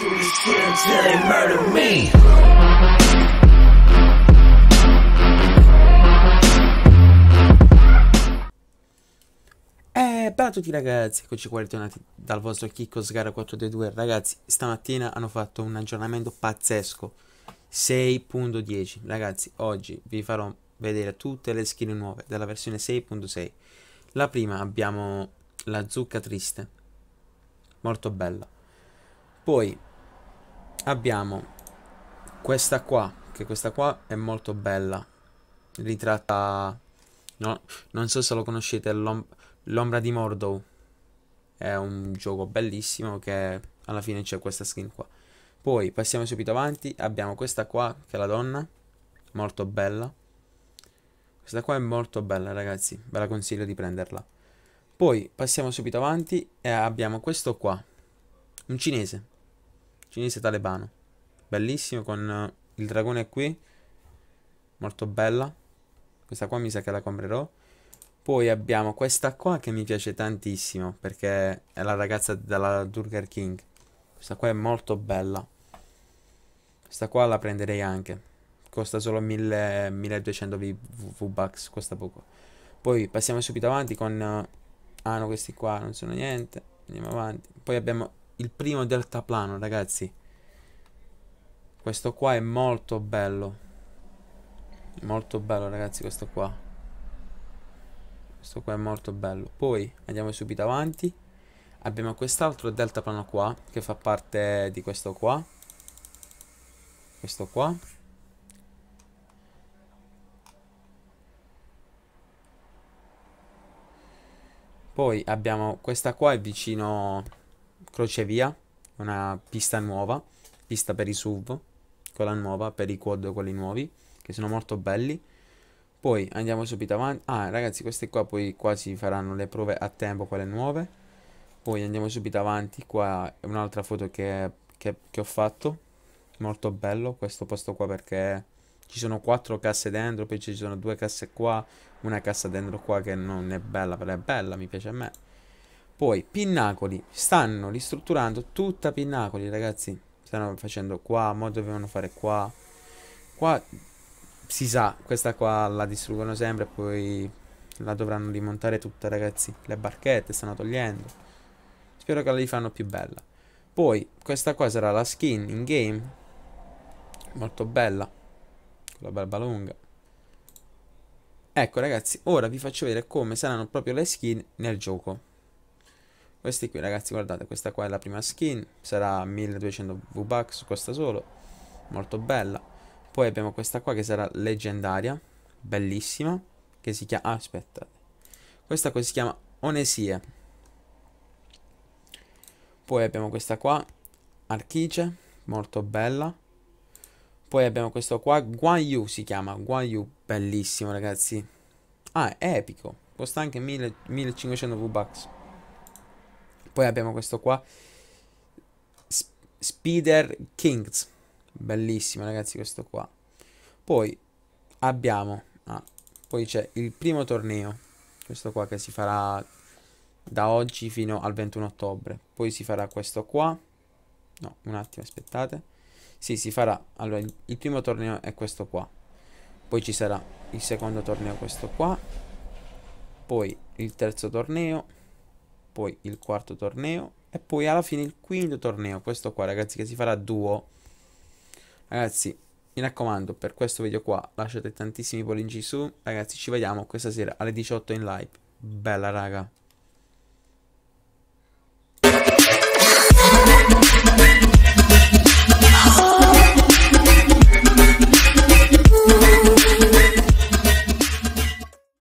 Do this shit until they murder me. Eh, a tutti ragazzi, eccoci qua ritornati dal vostro Chicco Sgara 422 Ragazzi, stamattina hanno fatto un aggiornamento pazzesco 6.10 Ragazzi, oggi vi farò vedere tutte le skin nuove della versione 6.6 La prima abbiamo la zucca triste Molto bella poi abbiamo questa qua, che questa qua è molto bella. Ritratta... No, non so se lo conoscete, l'ombra di Mordow. È un gioco bellissimo che alla fine c'è questa skin qua. Poi passiamo subito avanti, abbiamo questa qua che è la donna, molto bella. Questa qua è molto bella ragazzi, ve la consiglio di prenderla. Poi passiamo subito avanti e abbiamo questo qua, un cinese. Cinese talebano. Bellissimo con eh, il dragone qui. Molto bella. Questa qua mi sa che la comprerò. Poi abbiamo questa qua che mi piace tantissimo perché è la ragazza della Burger King. Questa qua è molto bella. Questa qua la prenderei anche. Costa solo 1000, 1200 V-Bucks, costa poco. Poi passiamo subito avanti con... Eh, ah no, questi qua non sono niente. Andiamo avanti. Poi abbiamo il primo deltaplano, ragazzi. Questo qua è molto bello. Molto bello, ragazzi, questo qua. Questo qua è molto bello. Poi andiamo subito avanti. Abbiamo quest'altro deltaplano qua, che fa parte di questo qua. Questo qua. Poi abbiamo questa qua è vicino crocevia, una pista nuova, pista per i SUV, quella nuova, per i quad, quelli nuovi, che sono molto belli. Poi andiamo subito avanti. Ah, ragazzi, queste qua poi quasi faranno le prove a tempo, quelle nuove. Poi andiamo subito avanti. Qua è un'altra foto che, che, che ho fatto. Molto bello questo posto qua perché ci sono quattro casse dentro, poi ci sono due casse qua, una cassa dentro qua che non è bella, però è bella, mi piace a me. Poi Pinnacoli, stanno ristrutturando tutta Pinnacoli, ragazzi. Stanno facendo qua, mo dovevano fare qua. Qua si sa, questa qua la distruggono sempre, poi la dovranno rimontare tutta, ragazzi. Le barchette stanno togliendo. Spero che la rifanno più bella. Poi questa qua sarà la skin in game. Molto bella. Con la barba lunga. Ecco ragazzi, ora vi faccio vedere come saranno proprio le skin nel gioco. Questi qui ragazzi guardate questa qua è la prima skin Sarà 1200 V-Bucks costa solo Molto bella Poi abbiamo questa qua che sarà leggendaria Bellissima Che si chiama... Ah, aspettate Questa qua si chiama Onesia Poi abbiamo questa qua Archice Molto bella Poi abbiamo questo qua Guayu si chiama Guayu Bellissimo ragazzi Ah è epico Costa anche 1000, 1500 V-Bucks poi abbiamo questo qua. S Spider Kings. Bellissimo, ragazzi, questo qua. Poi abbiamo... Ah, poi c'è il primo torneo. Questo qua che si farà da oggi fino al 21 ottobre. Poi si farà questo qua. No, un attimo, aspettate. Sì, si farà. Allora, il, il primo torneo è questo qua. Poi ci sarà il secondo torneo questo qua. Poi il terzo torneo poi il quarto torneo e poi alla fine il quinto torneo, questo qua ragazzi che si farà duo. Ragazzi, mi raccomando, per questo video qua lasciate tantissimi pollici su. Ragazzi, ci vediamo questa sera alle 18 in live. Bella raga.